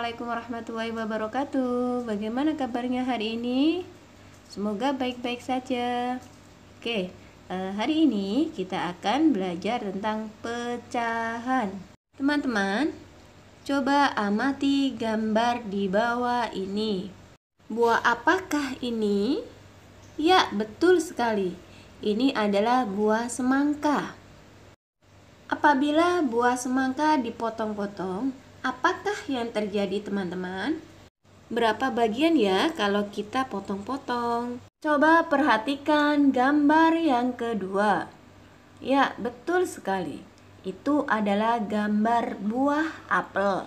Assalamualaikum warahmatullahi wabarakatuh. Bagaimana kabarnya hari ini? Semoga baik-baik saja. Oke, eh, hari ini kita akan belajar tentang pecahan. Teman-teman, coba amati gambar di bawah ini. Buah apakah ini? Ya, betul sekali. Ini adalah buah semangka. Apabila buah semangka dipotong-potong, Apakah yang terjadi teman-teman? Berapa bagian ya kalau kita potong-potong? Coba perhatikan gambar yang kedua. Ya, betul sekali. Itu adalah gambar buah apel.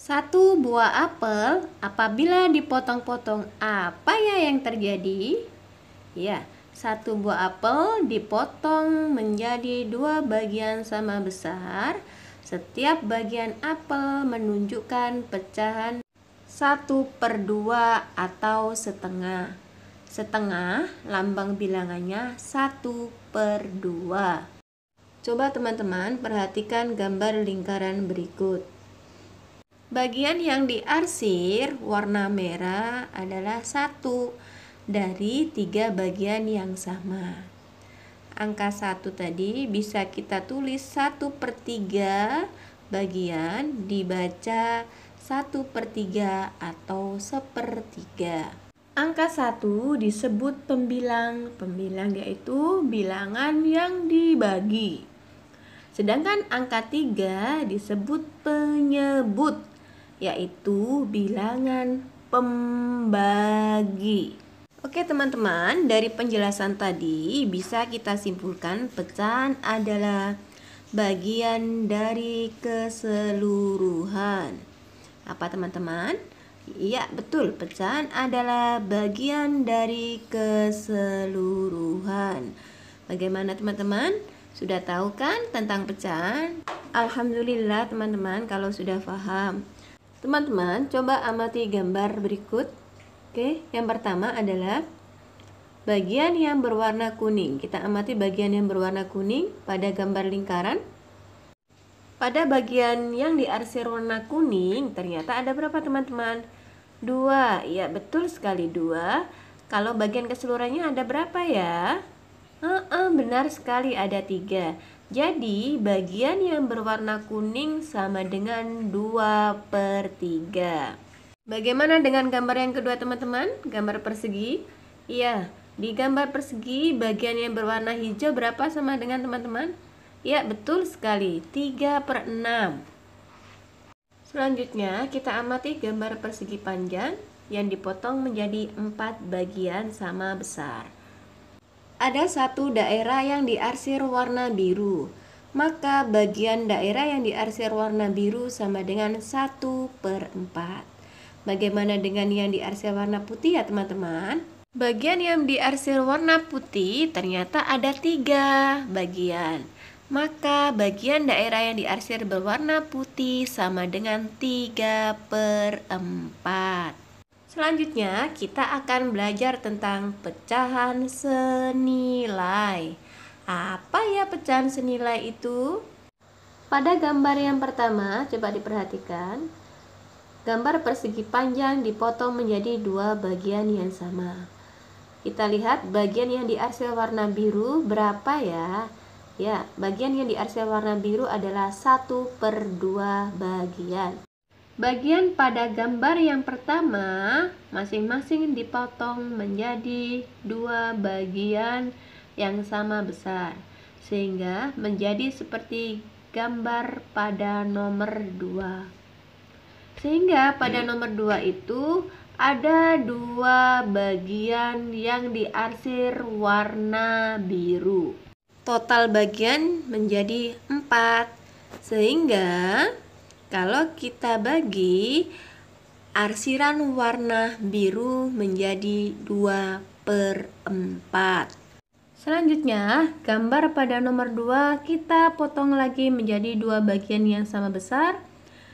Satu buah apel, apabila dipotong-potong, apa ya yang terjadi? Ya, satu buah apel dipotong menjadi dua bagian sama besar setiap bagian apel menunjukkan pecahan 1 per 2 atau setengah. Setengah lambang bilangannya 1 per 2. Coba teman-teman perhatikan gambar lingkaran berikut. Bagian yang diarsir warna merah adalah satu dari tiga bagian yang sama angka 1 tadi bisa kita tulis 1 per 3 bagian dibaca 1 per 3 atau 1 per 3. Angka 1 disebut pembilang. Pembilang yaitu bilangan yang dibagi. Sedangkan angka 3 disebut penyebut, yaitu bilangan pembagi. Oke teman-teman, dari penjelasan tadi bisa kita simpulkan pecahan adalah bagian dari keseluruhan. Apa teman-teman? Iya betul, pecahan adalah bagian dari keseluruhan. Bagaimana teman-teman? Sudah tahu kan tentang pecahan? Alhamdulillah teman-teman kalau sudah paham. Teman-teman, coba amati gambar berikut. Oke, yang pertama adalah bagian yang berwarna kuning. Kita amati bagian yang berwarna kuning pada gambar lingkaran. Pada bagian yang diarsir warna kuning, ternyata ada berapa teman-teman? Dua, ya betul sekali dua. Kalau bagian keseluruhannya ada berapa ya? Uh -uh, benar sekali ada tiga. Jadi bagian yang berwarna kuning sama dengan dua per tiga. Bagaimana dengan gambar yang kedua teman-teman? Gambar persegi. Iya, di gambar persegi bagian yang berwarna hijau berapa sama dengan teman-teman? Ya, betul sekali. 3 per 6. Selanjutnya, kita amati gambar persegi panjang yang dipotong menjadi 4 bagian sama besar. Ada satu daerah yang diarsir warna biru. Maka bagian daerah yang diarsir warna biru sama dengan 1 per 4. Bagaimana dengan yang diarsir warna putih ya teman-teman? Bagian yang diarsir warna putih ternyata ada tiga bagian. Maka bagian daerah yang diarsir berwarna putih sama dengan 3 per 4. Selanjutnya kita akan belajar tentang pecahan senilai. Apa ya pecahan senilai itu? Pada gambar yang pertama, coba diperhatikan Gambar persegi panjang dipotong menjadi dua bagian yang sama. Kita lihat bagian yang diarsir warna biru berapa ya? Ya, bagian yang diarsir warna biru adalah 1 per 2 bagian. Bagian pada gambar yang pertama masing-masing dipotong menjadi dua bagian yang sama besar sehingga menjadi seperti gambar pada nomor 2. Sehingga pada hmm. nomor 2 itu ada dua bagian yang diarsir warna biru. Total bagian menjadi 4. Sehingga kalau kita bagi arsiran warna biru menjadi 2 per 4. Selanjutnya, gambar pada nomor 2 kita potong lagi menjadi dua bagian yang sama besar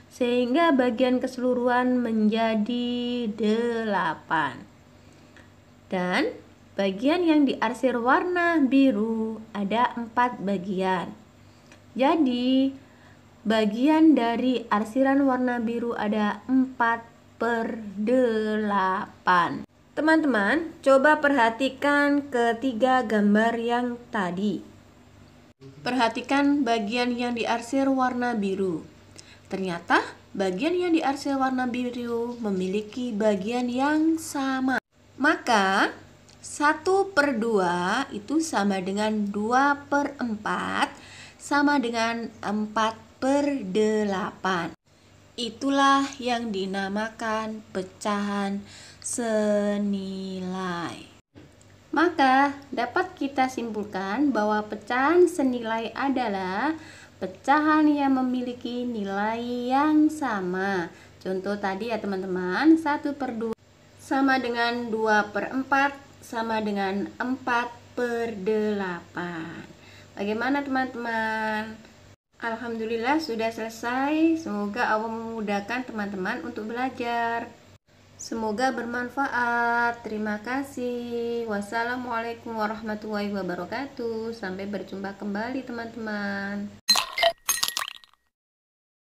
sehingga bagian keseluruhan menjadi 8 dan bagian yang diarsir warna biru ada 4 bagian jadi bagian dari arsiran warna biru ada 4 per 8 Teman-teman, coba perhatikan ketiga gambar yang tadi. Perhatikan bagian yang diarsir warna biru. Ternyata bagian yang diarsir warna biru memiliki bagian yang sama. Maka 1 per 2 itu sama dengan 2 per 4 sama dengan 4 per 8. Itulah yang dinamakan pecahan senilai. Maka dapat kita simpulkan bahwa pecahan senilai adalah pecahan yang memiliki nilai yang sama. Contoh tadi ya teman-teman, 1 per 2 sama dengan 2 per 4 sama dengan 4 per 8. Bagaimana teman-teman? Alhamdulillah sudah selesai. Semoga Allah memudahkan teman-teman untuk belajar. Semoga bermanfaat. Terima kasih. Wassalamualaikum warahmatullahi wabarakatuh. Sampai berjumpa kembali, teman-teman.